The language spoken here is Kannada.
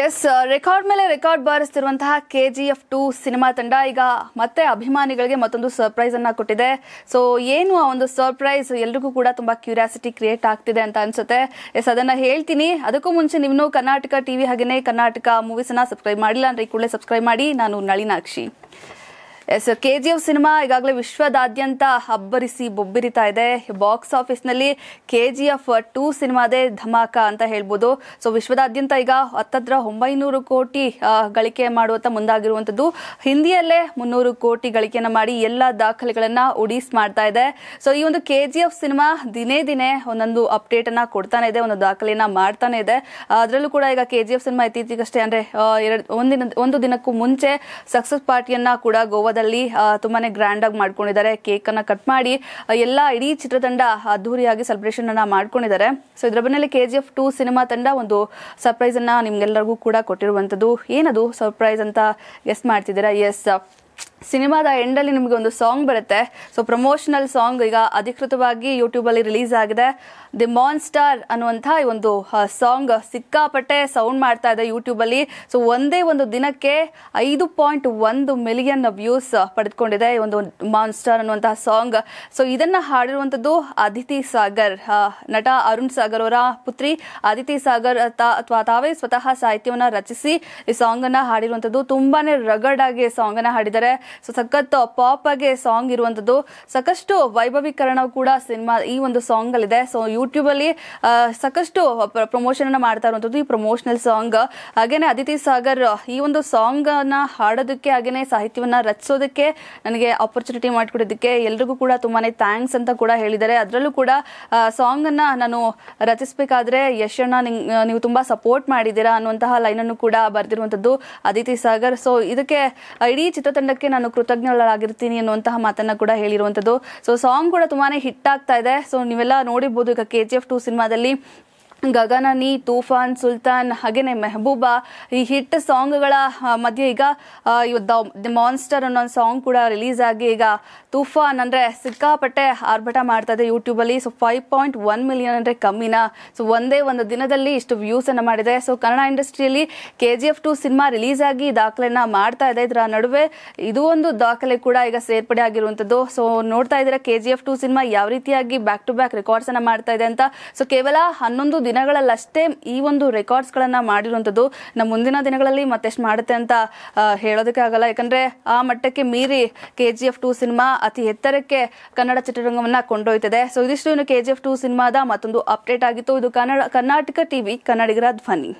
ಎಸ್ ರೆಕಾರ್ಡ್ ಮೇಲೆ ರೆಕಾರ್ಡ್ ಬಾರಿಸ್ತಿರುವಂತಹ K G F two cinema ತಂಡ ಈಗ ಮತ್ತೆ ಅಭಿಮಾನಿಗಳಿಗೆ ಮತ್ತೊಂದು ಸರ್ಪ್ರೈಸ್ ಅನ್ನ ಕೊಟ್ಟಿದೆ ಸೊ ಏನು ಆ ಒಂದು ಸರ್ಪ್ರೈಸ್ ಎಲ್ರಿಗೂ ಕೂಡ ತುಂಬಾ ಕ್ಯೂರಿಯಾಸಿಟಿ ಕ್ರಿಯೇಟ್ ಆಗ್ತಿದೆ ಅಂತ ಅನ್ಸುತ್ತೆ ಎಸ್ ಅದನ್ನ ಹೇಳ್ತೀನಿ ಅದಕ್ಕೂ ಮುಂಚೆ ನೀವು ಕರ್ನಾಟಕ ಟಿವಿ ಹಾಗೇನೆ ಕರ್ನಾಟಕ ಮೂವೀಸ್ ಅನ್ನ ಸಬ್ಸ್ಕ್ರೈಬ್ ಮಾಡಿಲ್ಲ ಅಂದ್ರೆ ಈ ಕೂಡಲೇ ಸಬ್ಸ್ಕ್ರೈಬ್ ಮಾಡಿ ನಾನು Nalinakshi yes K G F cinema ಈಗಾಗಲೇ ವಿಶ್ವದಾದ್ಯಂತ ಹಬ್ಬರಿಸಿ ಬೊಬ್ಬಿರಿತಾ ಇದೆ ಬಾಕ್ಸ್ ಆಫೀಸ್ನಲ್ಲಿ ಕೆ ಜಿ ಎಫ್ ಟೂ ಸಿನಿಮಾದೇ ಧಮಾಕಾ ಅಂತ ಹೇಳ್ಬೋದು ಸೊ ವಿಶ್ವದಾದ್ಯಂತ ಈಗ ಹತ್ತತ್ರ ಒಂಬೈನೂರು ಕೋಟಿ ಗಳಿಕೆ ಮಾಡುವಂಥ ಮುಂದಾಗಿರುವಂಥದ್ದು ಹಿಂದಿಯಲ್ಲೇ ಮುನ್ನೂರು ಕೋಟಿ ಗಳಿಕೆಯನ್ನು ಮಾಡಿ ಎಲ್ಲ ದಾಖಲೆಗಳನ್ನ ಉಡೀಸ್ ಮಾಡ್ತಾ ಇದೆ ಸೊ ಈ ಒಂದು ಕೆ ಜಿ ಎಫ್ ಸಿನಿಮಾ ದಿನೇ ದಿನೇ ಒಂದೊಂದು ಅಪ್ಡೇಟನ್ನು ಕೊಡ್ತಾನೆ ಇದೆ ಒಂದು ದಾಖಲೆಯನ್ನು ಮಾಡ್ತಾನೆ ಇದೆ ಅದರಲ್ಲೂ ಕೂಡ ಈಗ ಕೆ ಜಿ ಎಫ್ ಸಿನಿಮಾ ಇತ್ತೀಚೆಗಷ್ಟೇ ಅಂದರೆ ಎರಡು ಒಂದಿನ ಒಂದು ದಿನಕ್ಕೂ ಮುಂಚೆ ಸಕ್ಸಸ್ ಪಾರ್ಟಿಯನ್ನ ಕೂಡ ಗೋವಾದ ಚಿತ್ರದಲ್ಲಿ ತುಂಬಾನೇ ಗ್ರ್ಯಾಂಡ್ ಆಗಿ ಮಾಡ್ಕೊಂಡಿದ್ದಾರೆ ಕೇಕ್ ಅನ್ನ ಕಟ್ ಮಾಡಿ ಎಲ್ಲ ಇಡೀ ಚಿತ್ರತಂಡ ಅದ್ದೂರಿಯಾಗಿ ಸೆಲೆಬ್ರೇಷನ್ ಅನ್ನ ಮಾಡ್ಕೊಂಡಿದ್ದಾರೆ ಸೊ ಇದರ ಮೇಲೆ K G F two cinema ತಂಡ ಒಂದು ಸರ್ಪ್ರೈಸ್ ಅನ್ನ ನಿಮ್ಗೆಲ್ಲರಿಗೂ ಕೂಡ ಕೊಟ್ಟಿರುವಂತದ್ದು ಏನದು ಸರ್ಪ್ರೈಸ್ ಅಂತ ಎಸ್ ಮಾಡ್ತಿದ್ದೀರಾ ಎಸ್ ಸಿನಿಮಾದ ಎಂಡಲ್ಲಿ ನಿಮಗೆ ಒಂದು ಸಾಂಗ್ ಬರುತ್ತೆ ಸೊ ಪ್ರಮೋಷನಲ್ ಸಾಂಗ್ ಈಗ ಅಧಿಕೃತವಾಗಿ ಯೂಟ್ಯೂಬಲ್ಲಿ ರಿಲೀಸ್ ಆಗಿದೆ ದಿ ಮಾನ್ ಸ್ಟಾರ್ ಅನ್ನುವಂಥ ಈ ಒಂದು ಸಾಂಗ್ ಸಿಕ್ಕಾಪಟ್ಟೆ ಸೌಂಡ್ ಮಾಡ್ತಾ ಇದೆ ಯೂಟ್ಯೂಬಲ್ಲಿ ಸೊ ಒಂದೇ ಒಂದು ದಿನಕ್ಕೆ ಐದು ಪಾಯಿಂಟ್ ಒಂದು ಮಿಲಿಯನ್ ವ್ಯೂಸ್ ಪಡೆದುಕೊಂಡಿದೆ ಈ ಒಂದು ಮಾನ್ ಸ್ಟಾರ್ ಅನ್ನುವಂತಹ ಸಾಂಗ್ ಸೊ ಇದನ್ನು ಹಾಡಿರುವಂಥದ್ದು ಅದಿತಿ ಸಾಗರ್ ನಟ ಅರುಣ್ ಸಾಗರ್ ಅವರ ಪುತ್ರಿ ಅದಿತಿ ಸಾಗರ್ ಅಥವಾ ತಾವೇ ಸ್ವತಃ ಸಾಹಿತ್ಯವನ್ನು ರಚಿಸಿ ಈ ಸಾಂಗನ್ನು ಹಾಡಿರುವಂಥದ್ದು ತುಂಬಾನೇ ರಗಡ್ ಆಗಿ ಸಾಂಗನ್ನು ಹಾಡಿದ್ದಾರೆ ಸೊ ಸಖತ್ ಪಾಪ್ ಆಗಿ ಸಾಂಗ್ ಇರುವಂತದ್ದು ಸಾಕಷ್ಟು ವೈಭವೀಕರಣ ಕೂಡ ಸಿನಿಮಾ ಈ ಒಂದು ಸಾಂಗ್ ಅಲ್ಲಿದೆ ಸೊ ಯೂಟ್ಯೂಬ್ ಅಲ್ಲಿ ಸಾಕಷ್ಟು ಪ್ರಮೋಷನ್ ಅನ್ನ ಮಾಡ್ತಾ ಇರುವಂತದ್ದು ಈ ಪ್ರಮೋಷನಲ್ ಸಾಂಗ್ ಹಾಗೇನೆ ಅದಿತಿ ಸಾಗರ್ ಈ ಒಂದು ಸಾಂಗ್ ಅನ್ನ ಹಾಡೋದಕ್ಕೆ ಹಾಗೇನೆ ಸಾಹಿತ್ಯವನ್ನ ರಚಿಸೋದಕ್ಕೆ ನನಗೆ ಆಪರ್ಚುನಿಟಿ ಮಾಡಿಕೊಡೋದಕ್ಕೆ ಎಲ್ರಿಗೂ ಕೂಡ ತುಂಬಾನೇ ಥ್ಯಾಂಕ್ಸ್ ಅಂತ ಕೂಡ ಹೇಳಿದ್ದಾರೆ ಅದರಲ್ಲೂ ಕೂಡ ಸಾಂಗ್ ಅನ್ನ ನಾನು ರಚಿಸಬೇಕಾದ್ರೆ ಯಶಣ್ಣ ನೀವು ತುಂಬಾ ಸಪೋರ್ಟ್ ಮಾಡಿದ್ದೀರಾ ಅನ್ನುವಂತಹ ಲೈನ್ ಅನ್ನು ಕೂಡ ಬರೆದಿರುವಂತದ್ದು ಅದಿತಿ ಸಾಗರ್ ಸೊ ಇದಕ್ಕೆ ಇಡೀ ಚಿತ್ರತಂಡಕ್ಕೆ ನಾನು ಕೃತಜ್ಞಳಾಗಿರ್ತೀನಿ ಅನ್ನುವಂತಹ ಮಾತನ್ನ ಕೂಡ ಹೇಳಿರುವಂತದ್ದು ಸೊ ಸಾಂಗ್ ಕೂಡ ತುಂಬಾನೇ ಹಿಟ್ ಆಗ್ತಾ ಇದೆ ಸೊ ನೀವೆಲ್ಲ ನೋಡಿರ್ಬೋದು ಈಗ ಕೆ ಜಿ ಎಫ್ ಟು ಸಿನಿಮಾದಲ್ಲಿ ಗಗನನಿ ತೂಫಾನ್ ಸುಲ್ತಾನ್ ಹಾಗೇನೆ ಮೆಹಬೂಬಾ ಈ ಹಿಟ್ ಸಾಂಗ್ಗಳ ಮಧ್ಯೆ ಈಗ ದ ಮಾನ್ಸ್ಟರ್ ಅನ್ನೋ ಸಾಂಗ್ ಕೂಡ ರಿಲೀಸ್ ಆಗಿ ಈಗ ತೂಫಾನ್ ಅಂದ್ರೆ ಸಿಕ್ಕಾಪಟ್ಟೆ ಆರ್ಭಟ ಮಾಡ್ತಾ ಇದೆ ಅಲ್ಲಿ so five point one million ಅಂದರೆ ಕಮ್ಮಿನ ಸೊ ಒಂದೇ ಒಂದು ದಿನದಲ್ಲಿ ಇಷ್ಟು ವ್ಯೂಸ್ ಅನ್ನ ಮಾಡಿದೆ ಸೊ ಕನ್ನಡ ಇಂಡಸ್ಟ್ರಿಯಲ್ಲಿ K G F two cinema release ಆಗಿ ದಾಖಲೆಯನ್ನ ಮಾಡ್ತಾ ಇದೆ ಇದರ ನಡುವೆ ಇದು ಒಂದು ದಾಖಲೆ ಕೂಡ ಈಗ ಸೇರ್ಪಡೆ ಆಗಿರುವಂತದ್ದು ಸೊ ನೋಡ್ತಾ ಇದ್ರೆ K G F two cinema ಯಾವ ರೀತಿಯಾಗಿ ಬ್ಯಾಕ್ ಟು ಬ್ಯಾಕ್ ಅನ್ನ ಮಾಡ್ತಾ ಇದೆ ಅಂತ ಸೊ ಕೇವಲ ಹನ್ನೊಂದು ದಿನ ದಿನಗಳಲ್ಲಷ್ಟೇ ಈ ಒಂದು ರೆಕಾರ್ಡ್ಸ್ಗಳನ್ನು ಮಾಡಿರುವಂಥದ್ದು ನಮ್ಮ ಮುಂದಿನ ದಿನಗಳಲ್ಲಿ ಮತ್ತೆಷ್ಟು ಮಾಡುತ್ತೆ ಅಂತ ಹೇಳೋದಕ್ಕೆ ಆಗಲ್ಲ ಯಾಕಂದರೆ ಆ ಮಟ್ಟಕ್ಕೆ ಮೀರಿ K G F two cinema ಅತಿ ಎತ್ತರಕ್ಕೆ ಕನ್ನಡ ಚಿತ್ರರಂಗವನ್ನು ಕೊಂಡೊಯ್ತದೆ ಸೊ ಇದಿಷ್ಟು ಇನ್ನು ಕೆ ಜಿ ಎಫ್ ಟೂ ಸಿನಿಮಾದ ಮತ್ತೊಂದು ಅಪ್ಡೇಟ್ ಆಗಿತ್ತು ಇದು ಕನ್ನಡ ಕರ್ನಾಟಕ ಟಿವಿ ಕನ್ನಡಿಗರ ಧ್ವನಿ